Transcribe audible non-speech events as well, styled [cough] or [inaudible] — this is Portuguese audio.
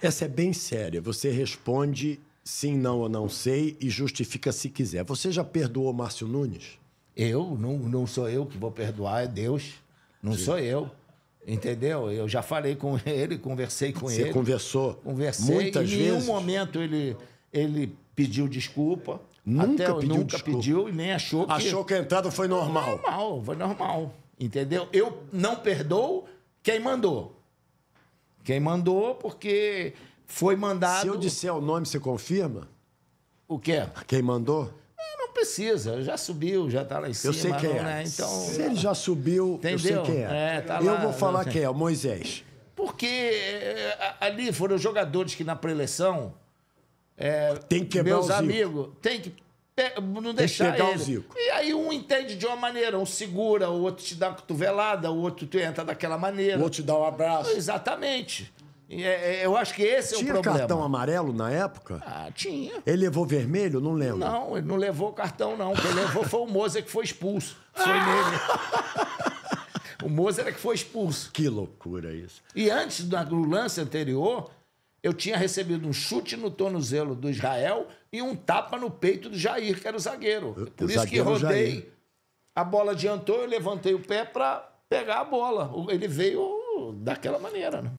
Essa é bem séria. Você responde sim, não ou não sei e justifica se quiser. Você já perdoou Márcio Nunes? Eu? Não, não sou eu que vou perdoar, é Deus. Não sim. sou eu. Entendeu? Eu já falei com [laughs] ele, conversei com Você ele. Você conversou? Conversei. Muitas vezes? Em nenhum momento ele, ele pediu desculpa. Nunca até, pediu Nunca desculpa. pediu e nem achou que... Achou que a entrada foi normal. Foi normal, foi normal. Entendeu? Eu não perdoo quem mandou. Quem mandou, porque foi mandado. Se eu disser o nome, você confirma? O quê? Quem mandou? Ah, não precisa, já subiu, já tá lá em cima. Eu sei quem não, é. Né? Então, Se ele já subiu, Entendeu? eu sei quem é. é tá eu lá, vou falar né? quem é, o Moisés. Porque é, ali foram jogadores que na preleção. É, tem que quebrar meus amigos, tem que não é deixar pegar ele. O Zico. E aí um entende de uma maneira, um segura, o outro te dá uma cotovelada, o outro tu entra daquela maneira. O outro te dá um abraço. Exatamente. É, é, eu acho que esse tinha é o problema. Tinha cartão amarelo na época? Ah, tinha. Ele levou vermelho? Não lembro. Não, ele não levou cartão, não. Quem levou foi o Moza que foi expulso. Foi nele. [laughs] o Moza era é que foi expulso. Que loucura isso. E antes, do lance anterior, eu tinha recebido um chute no tornozelo do Israel e um tapa no peito do Jair, que era o zagueiro. Por isso que é rodei. A bola adiantou, eu levantei o pé para pegar a bola. Ele veio daquela maneira. Né?